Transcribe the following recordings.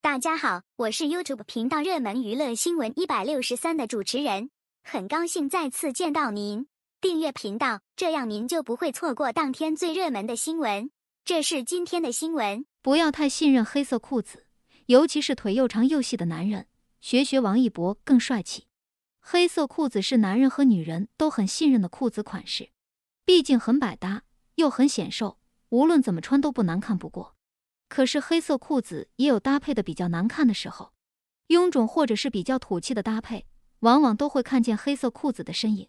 大家好，我是 YouTube 频道热门娱乐新闻一百六十三的主持人，很高兴再次见到您。订阅频道，这样您就不会错过当天最热门的新闻。这是今天的新闻。不要太信任黑色裤子，尤其是腿又长又细的男人，学学王一博更帅气。黑色裤子是男人和女人都很信任的裤子款式，毕竟很百搭，又很显瘦，无论怎么穿都不难看。不过，可是黑色裤子也有搭配的比较难看的时候，臃肿或者是比较土气的搭配，往往都会看见黑色裤子的身影。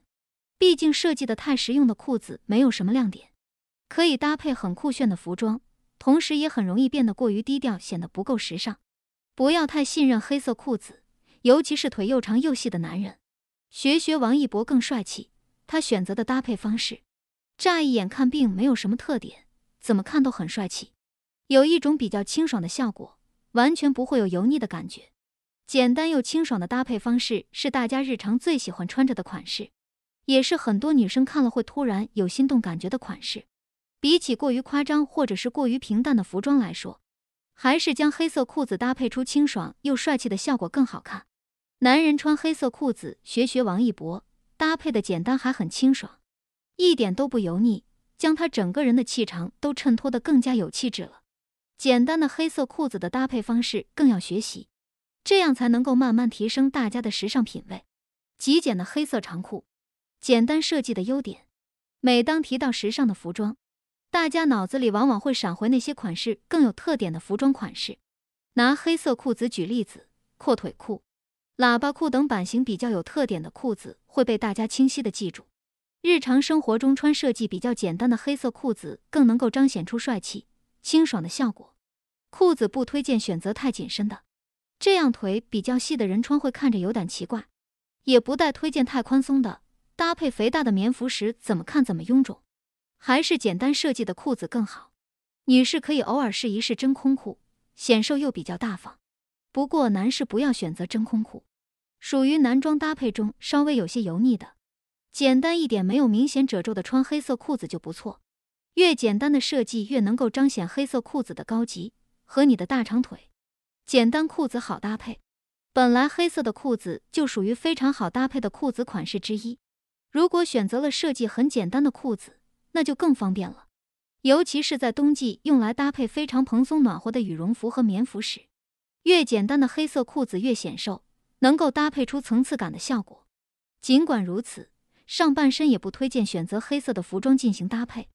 毕竟设计的太实用的裤子没有什么亮点，可以搭配很酷炫的服装，同时也很容易变得过于低调，显得不够时尚。不要太信任黑色裤子，尤其是腿又长又细的男人，学学王一博更帅气。他选择的搭配方式，乍一眼看并没有什么特点，怎么看都很帅气。有一种比较清爽的效果，完全不会有油腻的感觉。简单又清爽的搭配方式是大家日常最喜欢穿着的款式，也是很多女生看了会突然有心动感觉的款式。比起过于夸张或者是过于平淡的服装来说，还是将黑色裤子搭配出清爽又帅气的效果更好看。男人穿黑色裤子，学学王一博，搭配的简单还很清爽，一点都不油腻，将他整个人的气场都衬托得更加有气质了。简单的黑色裤子的搭配方式更要学习，这样才能够慢慢提升大家的时尚品味。极简的黑色长裤，简单设计的优点。每当提到时尚的服装，大家脑子里往往会闪回那些款式更有特点的服装款式。拿黑色裤子举例子，阔腿裤、喇叭裤等版型比较有特点的裤子会被大家清晰的记住。日常生活中穿设计比较简单的黑色裤子，更能够彰显出帅气。清爽的效果，裤子不推荐选择太紧身的，这样腿比较细的人穿会看着有点奇怪；也不带推荐太宽松的，搭配肥大的棉服时怎么看怎么臃肿。还是简单设计的裤子更好。女士可以偶尔试一试真空裤，显瘦又比较大方。不过男士不要选择真空裤，属于男装搭配中稍微有些油腻的。简单一点、没有明显褶皱的穿黑色裤子就不错。越简单的设计越能够彰显黑色裤子的高级和你的大长腿。简单裤子好搭配，本来黑色的裤子就属于非常好搭配的裤子款式之一。如果选择了设计很简单的裤子，那就更方便了。尤其是在冬季用来搭配非常蓬松暖和的羽绒服和棉服时，越简单的黑色裤子越显瘦，能够搭配出层次感的效果。尽管如此，上半身也不推荐选择黑色的服装进行搭配。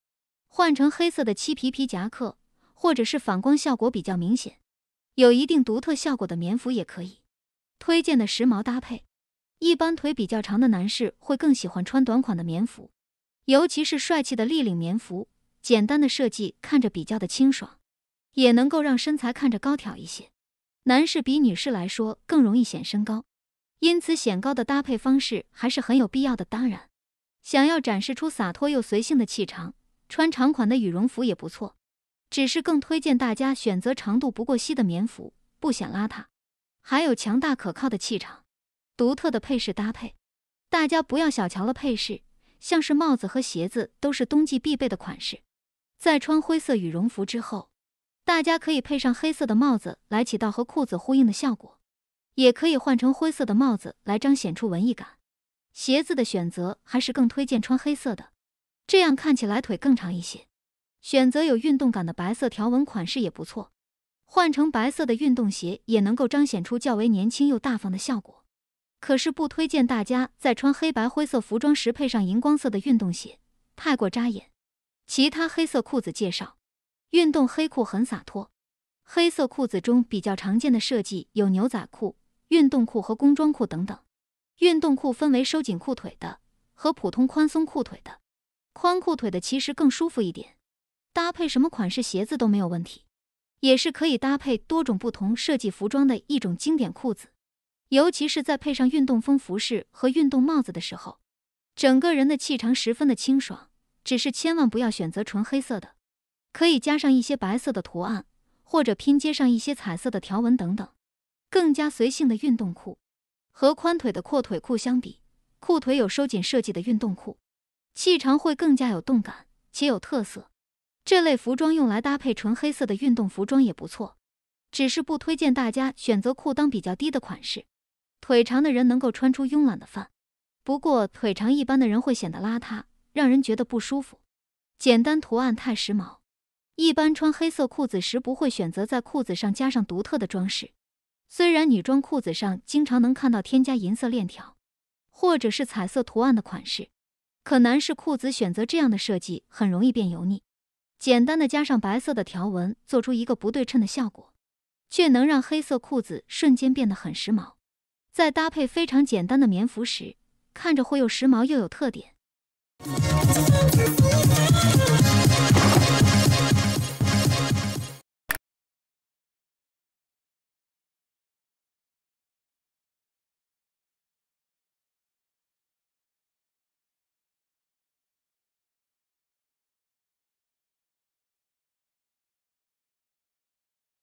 换成黑色的漆皮皮夹克，或者是反光效果比较明显、有一定独特效果的棉服也可以。推荐的时髦搭配，一般腿比较长的男士会更喜欢穿短款的棉服，尤其是帅气的立领棉服，简单的设计看着比较的清爽，也能够让身材看着高挑一些。男士比女士来说更容易显身高，因此显高的搭配方式还是很有必要的。当然，想要展示出洒脱又随性的气场。穿长款的羽绒服也不错，只是更推荐大家选择长度不过膝的棉服，不显邋遢，还有强大可靠的气场，独特的配饰搭配。大家不要小瞧了配饰，像是帽子和鞋子都是冬季必备的款式。在穿灰色羽绒服之后，大家可以配上黑色的帽子来起到和裤子呼应的效果，也可以换成灰色的帽子来彰显出文艺感。鞋子的选择还是更推荐穿黑色的。这样看起来腿更长一些，选择有运动感的白色条纹款式也不错。换成白色的运动鞋也能够彰显出较为年轻又大方的效果。可是不推荐大家在穿黑白灰色服装时配上荧光色的运动鞋，太过扎眼。其他黑色裤子介绍：运动黑裤很洒脱。黑色裤子中比较常见的设计有牛仔裤、运动裤和工装裤等等。运动裤分为收紧裤腿的和普通宽松裤腿的。宽裤腿的其实更舒服一点，搭配什么款式鞋子都没有问题，也是可以搭配多种不同设计服装的一种经典裤子。尤其是在配上运动风服饰和运动帽子的时候，整个人的气场十分的清爽。只是千万不要选择纯黑色的，可以加上一些白色的图案，或者拼接上一些彩色的条纹等等，更加随性的运动裤。和宽腿的阔腿裤相比，裤腿有收紧设计的运动裤。气场会更加有动感且有特色，这类服装用来搭配纯黑色的运动服装也不错，只是不推荐大家选择裤裆比较低的款式。腿长的人能够穿出慵懒的范，不过腿长一般的人会显得邋遢，让人觉得不舒服。简单图案太时髦，一般穿黑色裤子时不会选择在裤子上加上独特的装饰，虽然女装裤子上经常能看到添加银色链条，或者是彩色图案的款式。可男士裤子选择这样的设计很容易变油腻，简单的加上白色的条纹，做出一个不对称的效果，却能让黑色裤子瞬间变得很时髦。在搭配非常简单的棉服时，看着会又时髦又有特点。